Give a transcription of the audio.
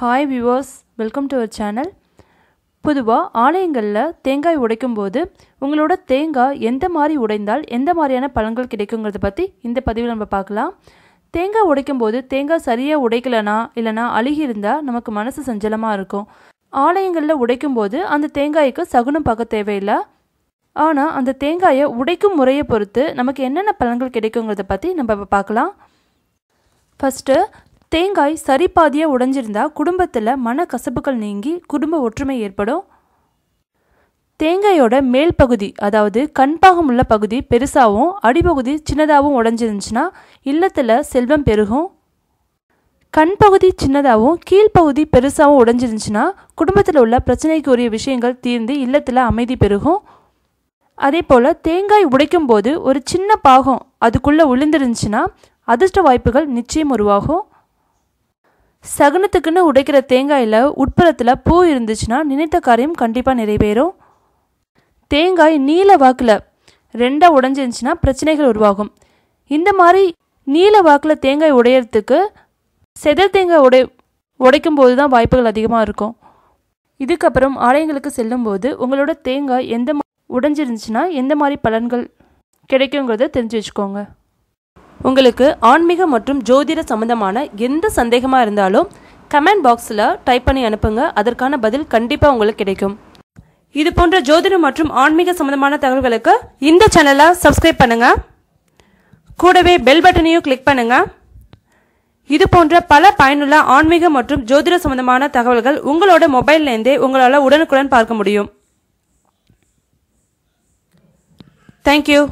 hi viewers welcome to our channel பொதுவாக ஆலயங்களில் தேங்காய் உடைக்கும் போது உங்களோட தேங்காய் எந்த மாதிரி உடைந்தால் எந்த மாதிரியான பழங்கள் கிடைக்குங்கிறத பற்றி இந்த பதிவில் நம்ம பார்க்கலாம் தேங்காய் உடைக்கும் போது தேங்காய் சரியாக உடைக்கலனா இல்லைனா அழுகி இருந்தால் நமக்கு மனசு சஞ்சலமாக இருக்கும் ஆலயங்களில் உடைக்கும் போது அந்த தேங்காய்க்கு சகுனம் பார்க்க தேவையில்லை ஆனால் அந்த தேங்காயை உடைக்கும் முறையை பொறுத்து நமக்கு என்னென்ன பழங்கள் கிடைக்குங்கிறத பற்றி நம்ம பார்க்கலாம் ஃபஸ்ட்டு தேங்காய் சரிபாதியாக உடைஞ்சிருந்தா குடும்பத்தில் மனக்கசப்புகள் நீங்கி குடும்ப ஒற்றுமை ஏற்படும் தேங்காயோட மேல் பகுதி அதாவது கண்பாகம் உள்ள பகுதி பெருசாகவும் அடிப்பகுதி சின்னதாகவும் உடஞ்சிருந்துச்சுன்னா இல்லத்தில் செல்வம் பெருகும் கண் பகுதி சின்னதாகவும் கீழ்ப்பகுதி பெருசாகவும் உடஞ்சிருந்துச்சுன்னா குடும்பத்தில் உள்ள பிரச்சனைக்கு உரிய விஷயங்கள் தீர்ந்து இல்லத்தில் அமைதி பெருகும் அதே போல் தேங்காய் உடைக்கும் போது ஒரு சின்ன பாகம் அதுக்குள்ளே விழுந்துருந்துச்சுன்னா அதிர்ஷ்ட வாய்ப்புகள் நிச்சயம் உருவாகும் சகுனத்துக்குன்னு உடைக்கிற தேங்காயில் உட்புறத்தில் பூ இருந்துச்சுன்னா நினைத்த காரியம் கண்டிப்பாக நிறைவேறும் தேங்காய் நீல வாக்கில் ரெண்டாக உடஞ்சிருந்துச்சுன்னா பிரச்சனைகள் உருவாகும் இந்த மாதிரி நீல வாக்கில் தேங்காய் உடையிறதுக்கு செதல் தேங்காய் உடை உடைக்கும் போது தான் வாய்ப்புகள் அதிகமாக இருக்கும் இதுக்கப்புறம் ஆலயங்களுக்கு செல்லும்போது உங்களோட தேங்காய் எந்த உடஞ்சிருந்துச்சுன்னா எந்த மாதிரி பலன்கள் கிடைக்குங்கிறத தெரிஞ்சு வச்சுக்கோங்க உங்களுக்கு ஆன்மீக மற்றும் ஜோதிட சம்மந்தமான எந்த சந்தேகமாக இருந்தாலும் கமெண்ட் பாக்ஸில் டைப் பண்ணி அனுப்புங்க அதற்கான பதில் கண்டிப்பாக உங்களுக்கு கிடைக்கும் இது போன்ற ஜோதிடம் மற்றும் ஆன்மீக சம்மந்தமான தகவல்களுக்கு இந்த சேனலை சப்ஸ்கிரைப் பண்ணுங்க கூடவே பெல் பட்டனையும் கிளிக் பண்ணுங்க இது போன்ற பல பயனுள்ள ஆன்மீக மற்றும் ஜோதிட சம்பந்தமான தகவல்கள் உங்களோட மொபைல்லேருந்தே உங்களால் உடனுக்குடன் பார்க்க முடியும் தேங்க்யூ